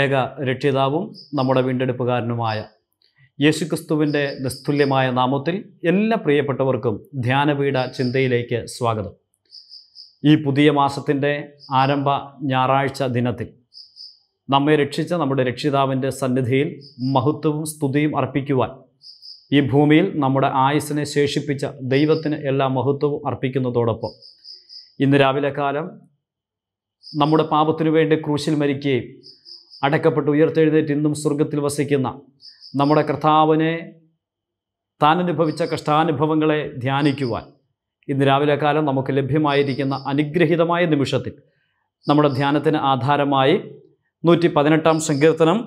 ഏക രക്ഷിതാവും നമ്മുടെ വീണ്ടെടുപ്പുകാരനുമായ യേശുക്രിസ്തുവിൻ്റെ നിസ്തുല്യമായ നാമത്തിൽ എല്ലാ പ്രിയപ്പെട്ടവർക്കും ധ്യാനപീഠ ചിന്തയിലേക്ക് സ്വാഗതം ഈ പുതിയ മാസത്തിൻ്റെ ആരംഭ ഞായറാഴ്ച ദിനത്തിൽ നമ്മെ രക്ഷിച്ച നമ്മുടെ രക്ഷിതാവിൻ്റെ സന്നിധിയിൽ മഹത്വവും സ്തുതിയും അർപ്പിക്കുവാൻ ഈ ഭൂമിയിൽ നമ്മുടെ ആയുസ്സിനെ ശേഷിപ്പിച്ച ദൈവത്തിന് എല്ലാ മഹത്വവും അർപ്പിക്കുന്നതോടൊപ്പം ഇന്ന് രാവിലെ കാലം നമ്മുടെ പാപത്തിനു വേണ്ടി ക്രൂശിൽ മരിക്കുകയും അടക്കപ്പെട്ട് ഉയർത്തെഴുന്നേറ്റ് ഇന്നും സ്വർഗത്തിൽ വസിക്കുന്ന നമ്മുടെ കർത്താവിനെ താൻ അനുഭവിച്ച കഷ്ടാനുഭവങ്ങളെ ധ്യാനിക്കുവാൻ ഇന്ന് രാവിലെ കാലം നമുക്ക് ലഭ്യമായിരിക്കുന്ന അനുഗ്രഹീതമായ നിമിഷത്തിൽ നമ്മുടെ ധ്യാനത്തിന് ആധാരമായി നൂറ്റി പതിനെട്ടാം സങ്കീർത്തനം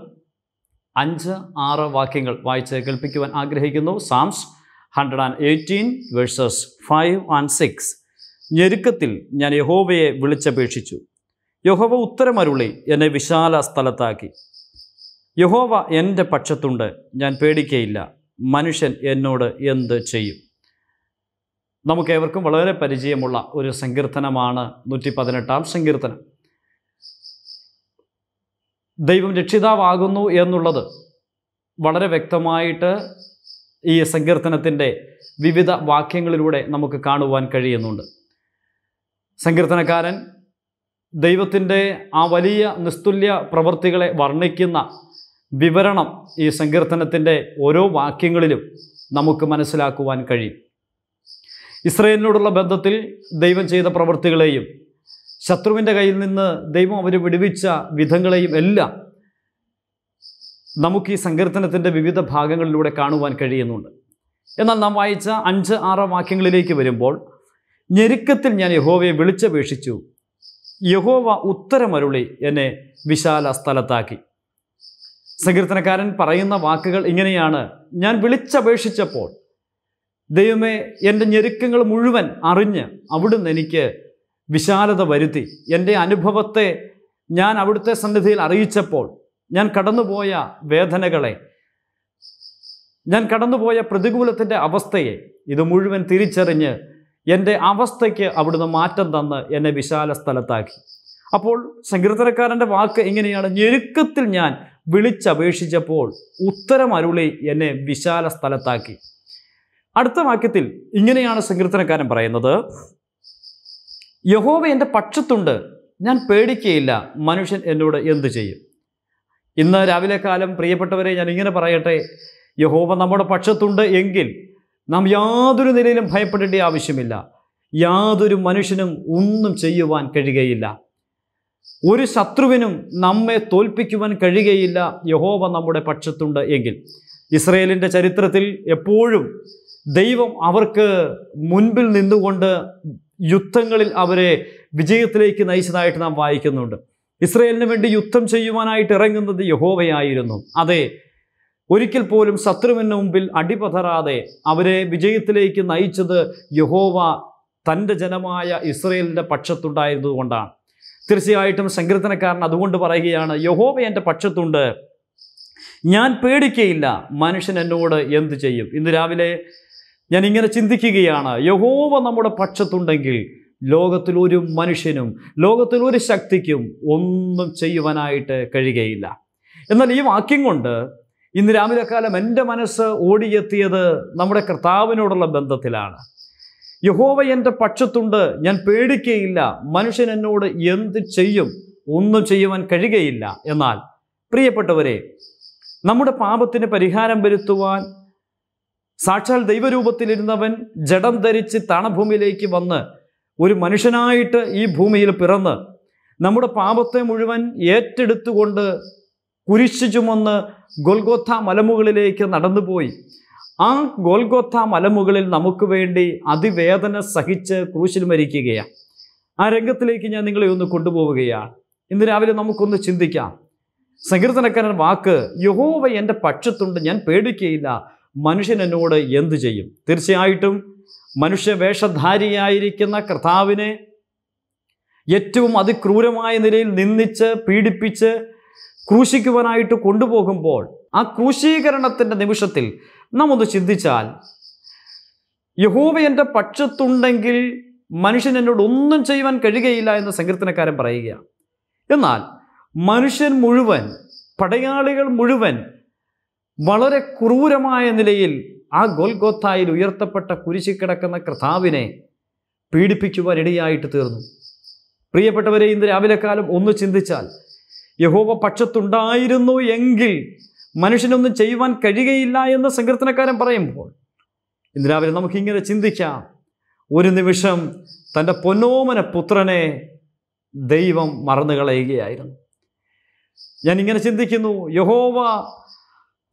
അഞ്ച് ആറ് വാക്യങ്ങൾ വായിച്ച് കേൾപ്പിക്കുവാൻ ആഗ്രഹിക്കുന്നു Psalms hundred and eighteen verses five and six ഞെരുക്കത്തിൽ ഞാൻ യഹോവയെ വിളിച്ചപേക്ഷിച്ചു യഹോവ ഉത്തരമരുളി എന്നെ വിശാല സ്ഥലത്താക്കി യഹോവ എൻ്റെ പക്ഷത്തുണ്ട് ഞാൻ പേടിക്കയില്ല മനുഷ്യൻ എന്നോട് എന്ത് ചെയ്യും നമുക്കേവർക്കും വളരെ പരിചയമുള്ള ഒരു സങ്കീർത്തനമാണ് നൂറ്റി പതിനെട്ടാം സങ്കീർത്തനം ദൈവം രക്ഷിതാവാകുന്നു എന്നുള്ളത് വളരെ വ്യക്തമായിട്ട് ഈ സങ്കീർത്തനത്തിൻ്റെ വിവിധ വാക്യങ്ങളിലൂടെ നമുക്ക് കാണുവാൻ കഴിയുന്നുണ്ട് സങ്കീർത്തനക്കാരൻ ദൈവത്തിൻ്റെ ആ വലിയ നിസ്തുല്യ പ്രവൃത്തികളെ വർണ്ണിക്കുന്ന വിവരണം ഈ സങ്കീർത്തനത്തിൻ്റെ ഓരോ വാക്യങ്ങളിലും നമുക്ക് മനസ്സിലാക്കുവാൻ കഴിയും ഇസ്രയേലിനോടുള്ള ബന്ധത്തിൽ ദൈവം ചെയ്ത പ്രവൃത്തികളെയും ശത്രുവിൻ്റെ കയ്യിൽ നിന്ന് ദൈവം അവരെ വിടുവിച്ച വിധങ്ങളെയും എല്ലാം നമുക്ക് ഈ സങ്കീർത്തനത്തിൻ്റെ വിവിധ ഭാഗങ്ങളിലൂടെ കാണുവാൻ കഴിയുന്നുണ്ട് എന്നാൽ നാം വായിച്ച അഞ്ച് ആറ് വാക്യങ്ങളിലേക്ക് വരുമ്പോൾ ഞെരുക്കത്തിൽ ഞാൻ യഹോവയെ വിളിച്ചപേക്ഷിച്ചു യഹോവ ഉത്തരമരുളി എന്നെ വിശാല സ്ഥലത്താക്കി സങ്കീർത്തനക്കാരൻ പറയുന്ന വാക്കുകൾ ഇങ്ങനെയാണ് ഞാൻ വിളിച്ചപേക്ഷിച്ചപ്പോൾ ദൈവമേ എൻ്റെ ഞെരുക്കങ്ങൾ മുഴുവൻ അറിഞ്ഞ് അവിടുന്ന് എനിക്ക് വിശാലത വരുത്തി എൻ്റെ അനുഭവത്തെ ഞാൻ അവിടുത്തെ സന്നിധിയിൽ അറിയിച്ചപ്പോൾ ഞാൻ കടന്നുപോയ വേദനകളെ ഞാൻ കടന്നുപോയ പ്രതികൂലത്തിൻ്റെ അവസ്ഥയെ ഇത് മുഴുവൻ തിരിച്ചറിഞ്ഞ് എൻ്റെ അവസ്ഥയ്ക്ക് അവിടുന്ന് മാറ്റം തന്ന് എന്നെ വിശാല സ്ഥലത്താക്കി അപ്പോൾ സങ്കീർത്തനക്കാരൻ്റെ വാക്ക് എങ്ങനെയാണ് ഞെരുക്കത്തിൽ ഞാൻ വിളിച്ചപേക്ഷിച്ചപ്പോൾ ഉത്തരം അരുളി എന്നെ വിശാല സ്ഥലത്താക്കി അടുത്ത വാക്യത്തിൽ ഇങ്ങനെയാണ് സങ്കീർത്തനക്കാരൻ പറയുന്നത് യഹോവ എൻ്റെ പക്ഷത്തുണ്ട് ഞാൻ പേടിക്കുകയില്ല മനുഷ്യൻ എന്നോട് എന്തു ചെയ്യും ഇന്ന് രാവിലെ കാലം പ്രിയപ്പെട്ടവരെ ഞാൻ ഇങ്ങനെ പറയട്ടെ യഹോവ നമ്മുടെ പക്ഷത്തുണ്ട് എങ്കിൽ നാം യാതൊരു നിലയിലും ഭയപ്പെടേണ്ട ആവശ്യമില്ല യാതൊരു മനുഷ്യനും ഒന്നും ചെയ്യുവാൻ കഴിയുകയില്ല ഒരു ശത്രുവിനും നമ്മെ തോൽപ്പിക്കുവാൻ കഴിയുകയില്ല യഹോവ നമ്മുടെ പക്ഷത്തുണ്ട് എങ്കിൽ ഇസ്രയേലിൻ്റെ ചരിത്രത്തിൽ എപ്പോഴും ദൈവം അവർക്ക് മുൻപിൽ നിന്നുകൊണ്ട് യുദ്ധങ്ങളിൽ അവരെ വിജയത്തിലേക്ക് നയിച്ചതായിട്ട് നാം വായിക്കുന്നുണ്ട് ഇസ്രയേലിന് വേണ്ടി യുദ്ധം ചെയ്യുവാനായിട്ട് ഇറങ്ങുന്നത് യഹോവയായിരുന്നു അതെ ഒരിക്കൽ പോലും ശത്രുവിന് മുമ്പിൽ അടിപതറാതെ അവരെ വിജയത്തിലേക്ക് നയിച്ചത് യഹോവ തൻ്റെ ജനമായ ഇസ്രയേലിൻ്റെ പക്ഷത്തുണ്ടായിരുന്നതുകൊണ്ടാണ് തീർച്ചയായിട്ടും സങ്കീർത്തനക്കാരൻ അതുകൊണ്ട് പറയുകയാണ് യഹോവ എൻ്റെ പക്ഷത്തുണ്ട് ഞാൻ പേടിക്കയില്ല മനുഷ്യൻ എന്നോട് എന്തു ചെയ്യും ഇന്ന് രാവിലെ ഞാൻ ഇങ്ങനെ ചിന്തിക്കുകയാണ് യഹോവ നമ്മുടെ പക്ഷത്തുണ്ടെങ്കിൽ ലോകത്തിൽ ഒരു മനുഷ്യനും ലോകത്തിൽ ഒരു ശക്തിക്കും ഒന്നും ചെയ്യുവാനായിട്ട് കഴിയുകയില്ല എന്നാൽ ഈ വാക്യം കൊണ്ട് ഇന്ന് രാമിലക്കാലം എൻ്റെ മനസ്സ് ഓടിയെത്തിയത് നമ്മുടെ കർത്താവിനോടുള്ള ബന്ധത്തിലാണ് യഹോവ എൻ്റെ പക്ഷത്തുണ്ട് ഞാൻ പേടിക്കുകയില്ല മനുഷ്യൻ എന്നോട് എന്ത് ചെയ്യും ഒന്നും ചെയ്യുവാൻ കഴിയുകയില്ല എന്നാൽ പ്രിയപ്പെട്ടവരെ നമ്മുടെ പാപത്തിന് പരിഹാരം വരുത്തുവാൻ സാക്ഷാൽ ദൈവരൂപത്തിലിരുന്നവൻ ജഡം ധരിച്ച് തണഭൂമിയിലേക്ക് വന്ന് ഒരു മനുഷ്യനായിട്ട് ഈ ഭൂമിയിൽ പിറന്ന് നമ്മുടെ പാപത്തെ മുഴുവൻ ഏറ്റെടുത്തുകൊണ്ട് കുരിശ് ചുമന്ന് ഗോൽഗോത്ത മലമുകളിലേക്ക് നടന്നുപോയി ആ ഗോൽഗോത്ത മലമുകളിൽ നമുക്ക് വേണ്ടി അതിവേദന സഹിച്ച് ക്രൂശിൽ മരിക്കുകയാണ് ആ രംഗത്തിലേക്ക് ഞാൻ നിങ്ങളെ ഒന്ന് കൊണ്ടുപോവുകയാണ് ഇന്ന് രാവിലെ നമുക്കൊന്ന് ചിന്തിക്കാം സങ്കീർത്തനക്കാരൻ വാക്ക് യഹോവ എൻ്റെ പക്ഷത്തുണ്ട് ഞാൻ പേടിക്കുകയില്ല മനുഷ്യൻ എന്നോട് എന്തു ചെയ്യും തീർച്ചയായിട്ടും മനുഷ്യ വേഷധാരിയായിരിക്കുന്ന കർത്താവിനെ ഏറ്റവും അതിക്രൂരമായ നിലയിൽ നിന്ദിച്ച് പീഡിപ്പിച്ച് ക്രൂശിക്കുവാനായിട്ട് കൊണ്ടുപോകുമ്പോൾ ആ ക്രൂശീകരണത്തിൻ്റെ നിമിഷത്തിൽ നാം ഒന്ന് ചിന്തിച്ചാൽ യഹോവ എൻ്റെ പക്ഷത്തുണ്ടെങ്കിൽ മനുഷ്യൻ എന്നോട് ഒന്നും ചെയ്യുവാൻ കഴിയുകയില്ല എന്ന് സങ്കീർത്തനക്കാരൻ പറയുക എന്നാൽ മനുഷ്യൻ മുഴുവൻ പടയാളികൾ മുഴുവൻ വളരെ ക്രൂരമായ നിലയിൽ ആ ഗോൽഗോത്തായിൽ ഉയർത്തപ്പെട്ട കുരിശി കിടക്കുന്ന കർത്താവിനെ പീഡിപ്പിക്കുവാൻ ഇടയായിട്ട് തീർന്നു പ്രിയപ്പെട്ടവരെ ഇന്ന് രാവിലെ കാലം ഒന്ന് ചിന്തിച്ചാൽ യഹോവ പക്ഷത്തുണ്ടായിരുന്നു എങ്കിൽ മനുഷ്യനൊന്നും ചെയ്യുവാൻ കഴിയുകയില്ല എന്ന് സങ്കീർത്തനക്കാരൻ പറയുമ്പോൾ ഇന്ന് രാവിലെ നമുക്കിങ്ങനെ ചിന്തിക്കാം ഒരു നിമിഷം തൻ്റെ പൊന്നോമന പുത്രനെ ദൈവം മറന്നു കളയുകയായിരുന്നു ഞാനിങ്ങനെ ചിന്തിക്കുന്നു യഹോവ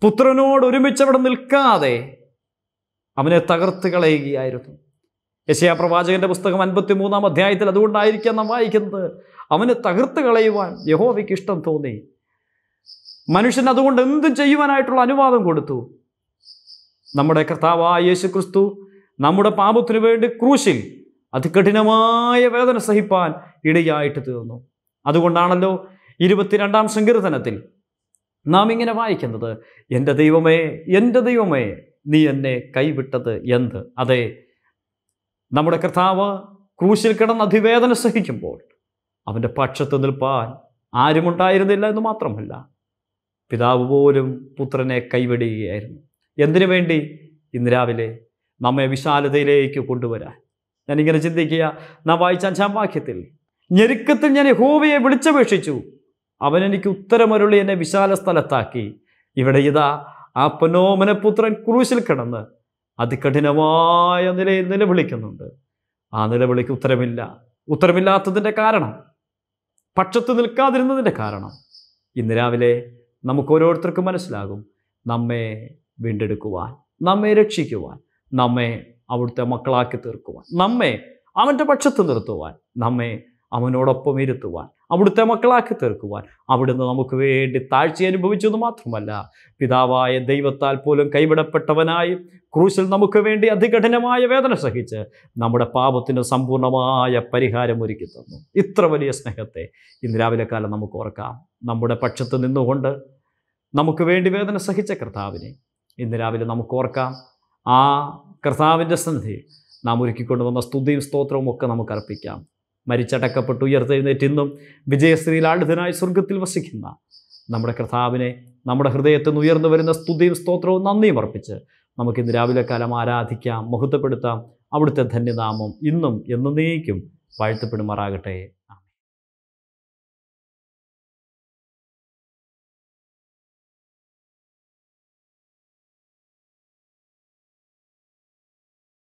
പുത്രനോട് ഒരുമിച്ച് അവിടെ നിൽക്കാതെ അവനെ തകർത്ത് കളയുകയായിരുന്നു യശയാ പ്രവാചകന്റെ പുസ്തകം അൻപത്തി മൂന്നാം അധ്യായത്തിൽ അതുകൊണ്ടായിരിക്കാം നാം വായിക്കുന്നത് അവന് തകർത്ത് കളയുവാൻ യഹോവയ്ക്ക് ഇഷ്ടം തോന്നി മനുഷ്യൻ അതുകൊണ്ട് എന്തും ചെയ്യുവാനായിട്ടുള്ള അനുവാദം കൊടുത്തു നമ്മുടെ കർത്താവായ യേശു ക്രിസ്തു നമ്മുടെ പാപത്തിനു വേണ്ടി ക്രൂശിൽ അതികഠിനമായ വേദന സഹിപ്പാൻ ഇടയായിട്ട് തീർന്നു അതുകൊണ്ടാണല്ലോ ഇരുപത്തിരണ്ടാം സങ്കീർത്തനത്തിൽ നാം ഇങ്ങനെ വായിക്കുന്നത് എൻ്റെ ദൈവമേ എൻ്റെ ദൈവമേ നീ എന്നെ കൈവിട്ടത് എന്ത് അതെ നമ്മുടെ കർത്താവ് ക്രൂശിൽ കിടന്ന് അതിവേദന സഹിക്കുമ്പോൾ അവൻ്റെ പക്ഷത്ത് നിൽപ്പാൻ ആരുമുണ്ടായിരുന്നില്ല എന്ന് മാത്രമല്ല പിതാവ് പോലും പുത്രനെ കൈവിടുകയായിരുന്നു എന്തിനു വേണ്ടി ഇന്ന് രാവിലെ നമ്മെ വിശാലതയിലേക്ക് കൊണ്ടുവരാൻ ഞാനിങ്ങനെ ചിന്തിക്കുക നാം വായിച്ച അഞ്ചാം വാക്യത്തിൽ ഞെരുക്കത്തിൽ ഞാൻ ഹോവയെ വിളിച്ചപേക്ഷിച്ചു അവൻ എനിക്ക് ഉത്തരമരുളി എന്നെ വിശാല സ്ഥലത്താക്കി ഇവിടെ ഇതാ ആ പനോമനപുത്രൻ ക്രൂശിൽ കിടന്ന് അതികഠിനമായ നിലയിൽ നിലവിളിക്കുന്നുണ്ട് ആ നിലവിളിക്ക് ഉത്തരമില്ല ഉത്തരമില്ലാത്തതിൻ്റെ കാരണം പക്ഷത്ത് നിൽക്കാതിരുന്നതിൻ്റെ കാരണം ഇന്ന് രാവിലെ നമുക്ക് ഓരോരുത്തർക്കും മനസ്സിലാകും നമ്മെ വീണ്ടെടുക്കുവാൻ നമ്മെ രക്ഷിക്കുവാൻ നമ്മെ അവിടുത്തെ മക്കളാക്കി തീർക്കുവാൻ നമ്മെ അവൻ്റെ പക്ഷത്ത് നിർത്തുവാൻ നമ്മെ അവനോടൊപ്പം ഇരുത്തുവാൻ അവിടുത്തെ മക്കളാക്കി തീർക്കുവാൻ അവിടുന്ന് നമുക്ക് വേണ്ടി താഴ്ച അനുഭവിച്ചതു മാത്രമല്ല പിതാവായ ദൈവത്താൽ പോലും കൈവിടപ്പെട്ടവനായി ക്രൂശിൽ നമുക്ക് വേണ്ടി അതികഠിനമായ വേദന സഹിച്ച് നമ്മുടെ പാപത്തിന് സമ്പൂർണ്ണമായ പരിഹാരം ഒരുക്കി തന്നു ഇത്ര വലിയ സ്നേഹത്തെ ഇന്ന് രാവിലെ കാലം നമുക്ക് ഓർക്കാം നമ്മുടെ പക്ഷത്ത് നിന്നുകൊണ്ട് നമുക്ക് വേണ്ടി വേദന സഹിച്ച കർത്താവിനെ ഇന്ന് രാവിലെ നമുക്ക് ഓർക്കാം ആ കർത്താവിൻ്റെ സന്ധി നാം ഒരുക്കിക്കൊണ്ടുവന്ന സ്തുതിയും സ്തോത്രവും ഒക്കെ നമുക്ക് അർപ്പിക്കാം മരിച്ചടക്കപ്പെട്ട് ഉയർത്തെഴുന്നേറ്റിന്നും വിജയശ്രീ ലാളിതനായി സ്വർഗത്തിൽ വസിക്കുന്ന നമ്മുടെ കർത്താവിനെ നമ്മുടെ ഹൃദയത്തിൽ നിന്ന് ഉയർന്നു വരുന്ന സ്തുതിയും സ്തോത്രവും നന്ദിയും അർപ്പിച്ച് നമുക്കിന്ന് രാവിലെ കാലം ആരാധിക്കാം മഹത്വപ്പെടുത്താം അവിടുത്തെ ധന്യനാമം ഇന്നും എന്നേക്കും വാഴ്ത്തപ്പെടുമാറാകട്ടെ